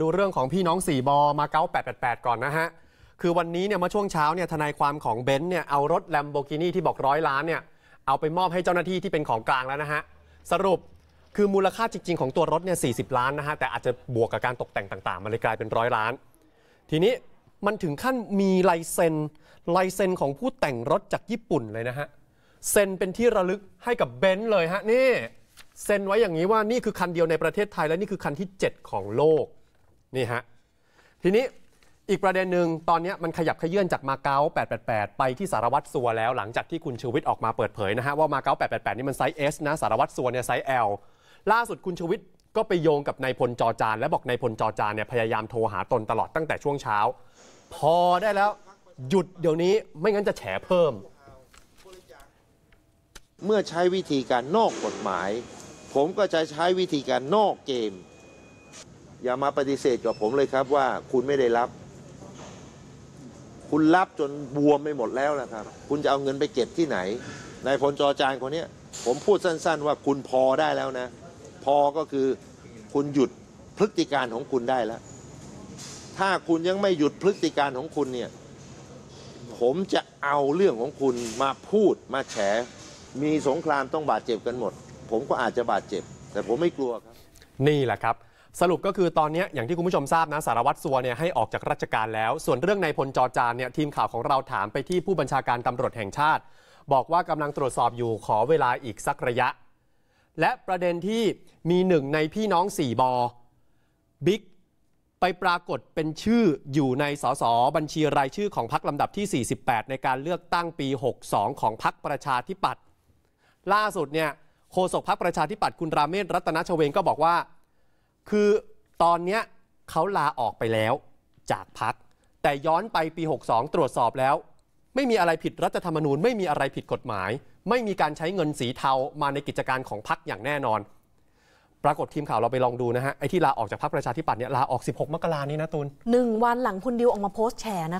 ดูเรื่องของพี่น้องสี่บอมาเก้าแปดแปดก่อนนะฮะ คือวันนี้เนี่ยมาช่วงเช้าเนี่ยทนายความของเบนซ์เนี่ยเอารถแลมโบกินีที่บอกร้อยล้านเนี่ยเอาไปมอบให้เจ้าหน้าที่ที่เป็นของกลางแล้วนะฮะ สรุปคือมูลค่าจริงๆ ของตัวรถเนี่ยสีล้านนะฮะ แต่อาจจะบวกกับการตกแต่งต่างๆ มันเลยกลายเป็นร้อยล้าน ทีนี้มันถึงขั้นมีลายเซ็นลายเซ็นของผู้แต่งรถจากญี่ปุ่นเลยนะฮะเซ็นเป็นที่ระลึกให้กับเบนซ์เลยฮะนี่ เซ็นไว้อย่างนี้ว่านี่คือคันเดียวในประเทศไทยและนี่คือคันที่ 7 ของโลกนี่ฮะทีนี้อีกประเด็นหนึ่งตอนนี้มันขยับขยื่นจากมาเก๊า888 ไปที่สารวัตรสัวแล้วหลังจากที่คุณชูวิทย์ออกมาเปิดเผยนะฮะว่ามาเก๊า888 นี่มันไซส์ S นะสารวัตรสัวเนี่ยไซส์ L ล่าสุดคุณชูวิทย์ก็ไปโยงกับนายพลจอจานและบอกนายพลจอจานเนี่ยพยายามโทรหาตนตลอดตั้งแต่ช่วงเช้า พอได้แล้วหยุดเดี๋ยวนี้ไม่งั้นจะแฉเพิ่ม เมื่อใช้วิธีการนอกกฎหมาย ผมก็จะใช้วิธีการนอกเกมอย่ามาปฏิเสธกับผมเลยครับว่าคุณไม่ได้รับ คุณรับจนบวมไปหมดแล้วนะครับคุณจะเอาเงินไปเก็บที่ไหนนายพลจอจานคนนี้ผมพูดสั้น ๆ ว่าคุณพอได้แล้วนะ พอก็คือ คุณหยุดพฤติการของคุณได้แล้ว ถ้าคุณยังไม่หยุดพฤติการของคุณเนี่ย ผมจะเอาเรื่องของคุณมาพูดมาแฉมีสงครามต้องบาดเจ็บกันหมด ผมก็อาจจะบาดเจ็บ แต่ผมไม่กลัวครับ นี่แหละครับสรุปก็คือตอนนี้อย่างที่คุณผู้ชมทราบนะสารวัตรสัวเนี่ยให้ออกจากราชการแล้ว ส่วนเรื่องในพลจอจานเนี่ยทีมข่าวของเราถามไปที่ผู้บัญชาการตำรวจแห่งชาติ บอกว่ากำลังตรวจสอบอยู่ขอเวลาอีกสักระยะ และประเด็นที่มีหนึ่งในพี่น้องสี่บอบิ๊กไปปรากฏเป็นชื่ออยู่ในสสบัญชีรายชื่อของพักลำดับที่ 48 ในการเลือกตั้งปี62ของพักประชาธิปัตย์ล่าสุดเนี่ยโฆษกพักประชาธิปัตย์คุณราเมศรัตนชเวงก็บอกว่าคือตอนเนี้ยเขาลาออกไปแล้วจากพักแต่ย้อนไปปี 62 ตรวจสอบแล้ว ไม่มีอะไรผิดรัฐธรรมนูญไม่มีอะไรผิดกฎหมาย ไม่มีการใช้เงินสีเทามาในกิจการของพักอย่างแน่นอน ปรากฏทีมข่าวเราไปลองดูนะฮะไอ้ที่ลาออกจากพักประชาธิปัตย์เนี่ยลาออก 16 มกรานี้นะตูนหนึ่งวันหลังคุณดิวออกมาโพสต์แฉนะ